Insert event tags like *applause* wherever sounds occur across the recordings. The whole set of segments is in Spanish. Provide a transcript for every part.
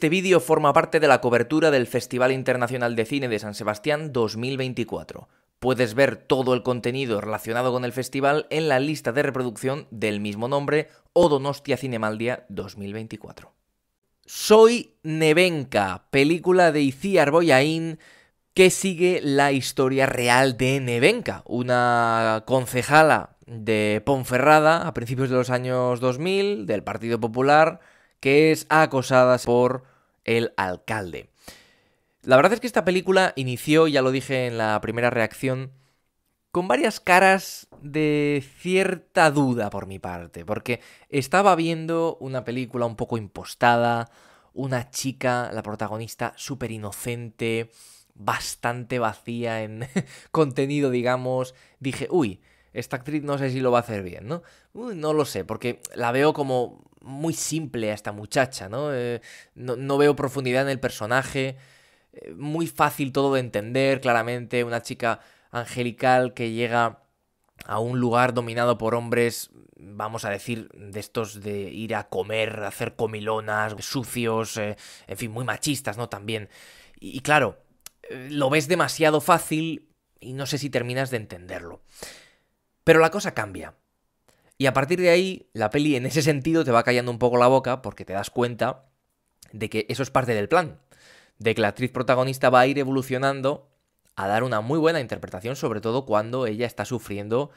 Este vídeo forma parte de la cobertura del Festival Internacional de Cine de San Sebastián 2024. Puedes ver todo el contenido relacionado con el festival en la lista de reproducción del mismo nombre o Donostia Cinemaldia 2024. Soy Nevenka, película de Iciar Boyain que sigue la historia real de Nevenka, una concejala de Ponferrada a principios de los años 2000 del Partido Popular que es acosada por el alcalde. La verdad es que esta película inició, ya lo dije en la primera reacción, con varias caras de cierta duda por mi parte, porque estaba viendo una película un poco impostada, una chica, la protagonista, súper inocente, bastante vacía en *laughs* contenido, digamos. Dije, uy, esta actriz no sé si lo va a hacer bien, ¿no? no lo sé, porque la veo como muy simple a esta muchacha, eh, ¿no? no, veo profundidad en el personaje, eh, muy fácil todo de entender, claramente, una chica angelical que llega a un lugar dominado por hombres, vamos a decir, de estos de ir a comer, hacer comilonas, sucios, eh, en fin, muy machistas, ¿no? También. Y, claro, lo ves demasiado fácil y no sé si terminas de entenderlo. Pero la cosa cambia. Y a partir de ahí, la peli en ese sentido te va callando un poco la boca porque te das cuenta de que eso es parte del plan, de que la actriz protagonista va a ir evolucionando a dar una muy buena interpretación, sobre todo cuando ella está sufriendo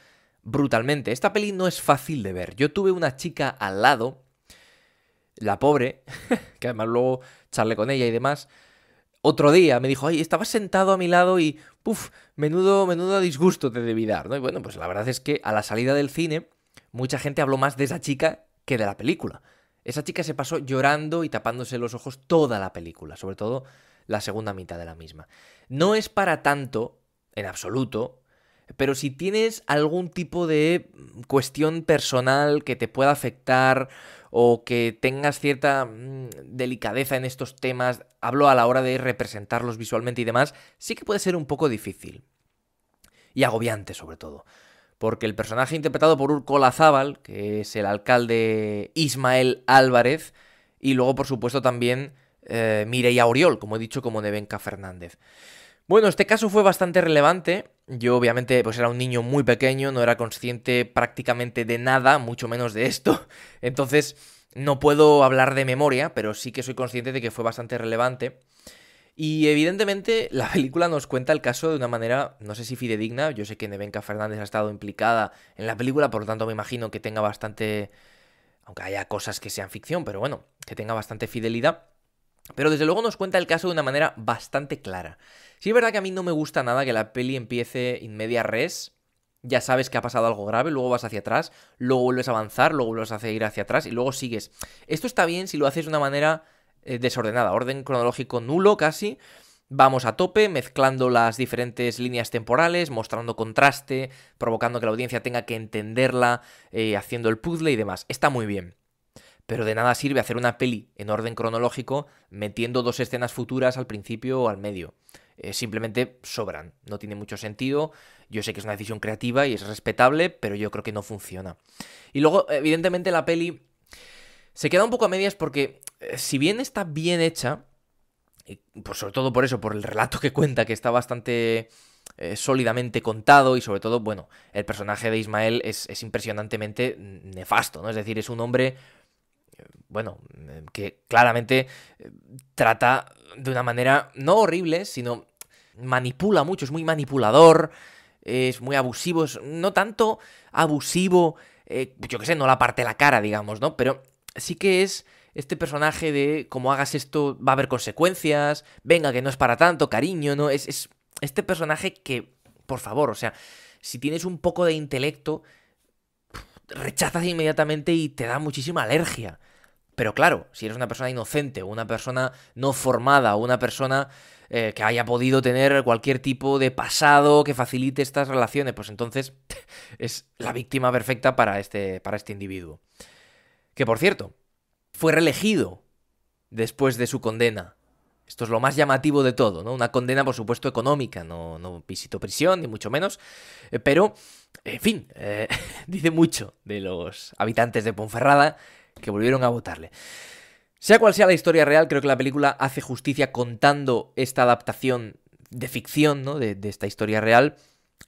brutalmente. Esta peli no es fácil de ver. Yo tuve una chica al lado, la pobre, *laughs* que además luego charlé con ella y demás. Otro día me dijo, ay, estaba sentado a mi lado y, puf, menudo, menudo disgusto te debí dar, ¿no? Y bueno, pues la verdad es que a la salida del cine mucha gente habló más de esa chica que de la película. Esa chica se pasó llorando y tapándose los ojos toda la película, sobre todo la segunda mitad de la misma. No es para tanto, en absoluto, pero si tienes algún tipo de cuestión personal que te pueda afectar o que tengas cierta mm, delicadeza en estos temas, hablo a la hora de representarlos visualmente y demás, sí que puede ser un poco difícil. Y agobiante sobre todo porque el personaje interpretado por Urco Lazábal, que es el alcalde Ismael Álvarez, y luego, por supuesto, también eh, Mireia Oriol, como he dicho, como Nevenka Fernández. Bueno, este caso fue bastante relevante. Yo obviamente pues era un niño muy pequeño, no era consciente prácticamente de nada, mucho menos de esto. *laughs* Entonces no puedo hablar de memoria, pero sí que soy consciente de que fue bastante relevante. Y evidentemente la película nos cuenta el caso de una manera, no sé si fidedigna, yo sé que Nevenka Fernández ha estado implicada en la película, por lo tanto me imagino que tenga bastante, aunque haya cosas que sean ficción, pero bueno, que tenga bastante fidelidad. Pero desde luego nos cuenta el caso de una manera bastante clara. Sí es verdad que a mí no me gusta nada que la peli empiece en media res, ya sabes que ha pasado algo grave, luego vas hacia atrás, luego vuelves a avanzar, luego vuelves a ir hacia atrás y luego sigues. Esto está bien si lo haces de una manera eh, desordenada, orden cronológico nulo casi. Vamos a tope, mezclando las diferentes líneas temporales, mostrando contraste, provocando que la audiencia tenga que entenderla, eh, haciendo el puzzle y demás. Está muy bien. Pero de nada sirve hacer una peli en orden cronológico metiendo dos escenas futuras al principio o al medio. Eh, simplemente sobran, no tiene mucho sentido. Yo sé que es una decisión creativa y es respetable, pero yo creo que no funciona. Y luego, evidentemente, la peli se queda un poco a medias porque eh, si bien está bien hecha, pues sobre todo por eso, por el relato que cuenta, que está bastante eh, sólidamente contado y sobre todo, bueno, el personaje de Ismael es, impresionantemente nefasto, ¿no? Es decir, es un hombre, eh, bueno, que claramente trata de una manera no horrible, sino manipula mucho, es muy manipulador, es muy abusivo, es no tanto abusivo, yo qué sé, no la parte la cara, digamos, ¿no? Pero sí que es este personaje de cómo hagas esto va a haber consecuencias, venga que no es para tanto, cariño, ¿no? Es, este personaje que, por favor, o sea, si tienes un poco de intelecto, rechazas inmediatamente y te da muchísima alergia. Pero claro, si eres una persona inocente o una persona no formada una persona eh, que haya podido tener cualquier tipo de pasado que facilite estas relaciones, pues entonces *laughs* es la víctima perfecta para este, para este individuo. Que por cierto, fue reelegido después de su condena. Esto es lo más llamativo de todo, ¿no? Una condena, por supuesto, económica, no, no visitó prisión, ni mucho menos, eh, pero, en fin, eh, *laughs* dice mucho de los habitantes de Ponferrada que volvieron a votarle. Sea cual sea la historia real, creo que la película hace justicia contando esta adaptación de ficción, ¿no? de esta historia real,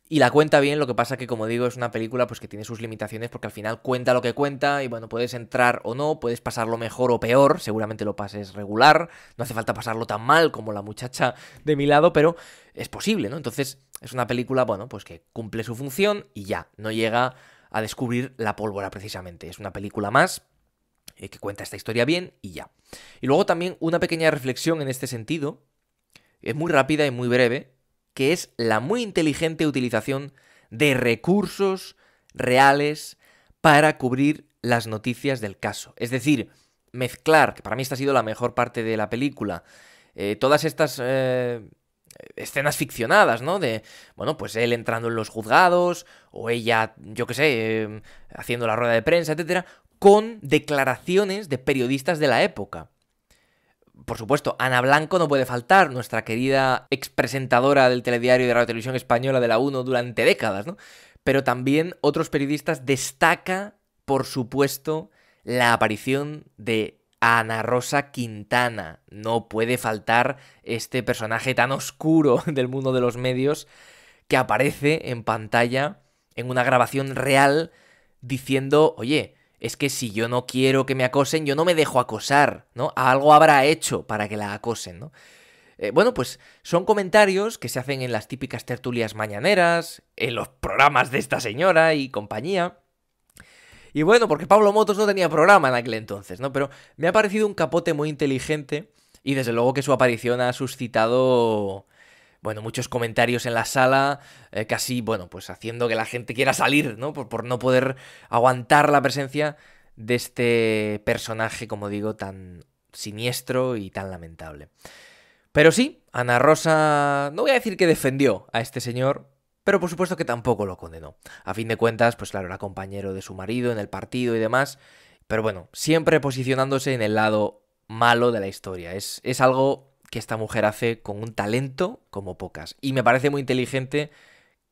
y la cuenta bien, lo que pasa que, como digo, es una película pues que tiene sus limitaciones porque al final cuenta lo que cuenta y bueno, puedes entrar o no, puedes pasarlo mejor o peor, seguramente lo pases regular, no hace falta pasarlo tan mal como la muchacha de mi lado, pero es posible, ¿no? Entonces, es una película, bueno, pues que cumple su función y ya, no llega a descubrir la pólvora precisamente, es una película más eh, que cuenta esta historia bien y ya. Y luego también una pequeña reflexión en este sentido, es muy rápida y muy breve, que es la muy inteligente utilización de recursos reales para cubrir las noticias del caso. Es decir, mezclar, que para mí esta ha sido la mejor parte de la película, eh, todas estas eh, escenas ficcionadas, ¿no? De, bueno, pues él entrando en los juzgados, o ella, yo qué sé, em, haciendo la rueda de prensa, etcétera, con declaraciones de periodistas de la época. Por supuesto, Ana Blanco no puede faltar, nuestra querida expresentadora del telediario de Radio Televisión Española de la 1 durante décadas, ¿no? Pero también otros periodistas destaca, por supuesto, la aparición de Ana Rosa Quintana. No puede faltar este personaje tan oscuro *laughs* del mundo de los medios que aparece en pantalla en una grabación real diciendo, oye, es que si yo no quiero que me acosen, yo no me dejo acosar, ¿no? Algo habrá hecho para que la acosen, ¿no? Eh, bueno, pues son comentarios que se hacen en las típicas tertulias mañaneras, en los programas de esta señora y compañía. Y bueno, porque Pablo Motos no tenía programa en aquel entonces, ¿no? Pero me ha parecido un capote muy inteligente y desde luego que su aparición ha suscitado bueno, muchos comentarios en la sala, eh, casi, bueno, pues haciendo que la gente quiera salir, ¿no? Por, no poder aguantar la presencia de este personaje, como digo, tan siniestro y tan lamentable. Pero sí, Ana Rosa, no voy a decir que defendió a este señor, pero por supuesto que tampoco lo condenó. A fin de cuentas, pues claro, era compañero de su marido en el partido y demás, pero bueno, siempre posicionándose en el lado malo de la historia. Es, es algo que esta mujer hace con un talento como pocas. Y me parece muy inteligente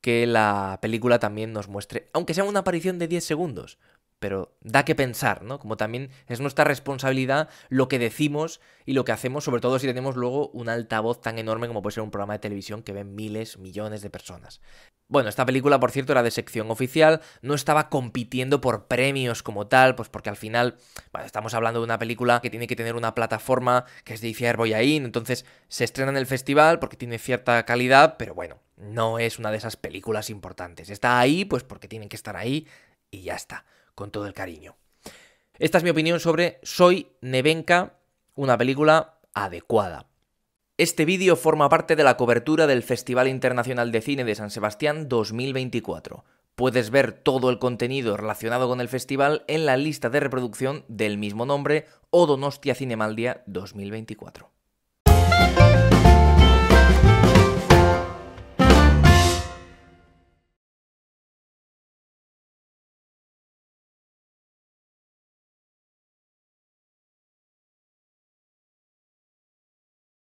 que la película también nos muestre, aunque sea una aparición de 10 segundos, pero da que pensar, ¿no? Como también es nuestra responsabilidad lo que decimos y lo que hacemos, sobre todo si tenemos luego un altavoz tan enorme como puede ser un programa de televisión que ven miles, millones de personas. Bueno, esta película, por cierto, era de sección oficial, no estaba compitiendo por premios como tal, pues porque al final, bueno, estamos hablando de una película que tiene que tener una plataforma que es de Iciar Boyaín, entonces se estrena en el festival porque tiene cierta calidad, pero bueno, no es una de esas películas importantes. Está ahí, pues porque tienen que estar ahí y ya está con todo el cariño. Esta es mi opinión sobre Soy Nevenka, una película adecuada. Este vídeo forma parte de la cobertura del Festival Internacional de Cine de San Sebastián 2024. Puedes ver todo el contenido relacionado con el festival en la lista de reproducción del mismo nombre o Donostia Cinemaldia 2024.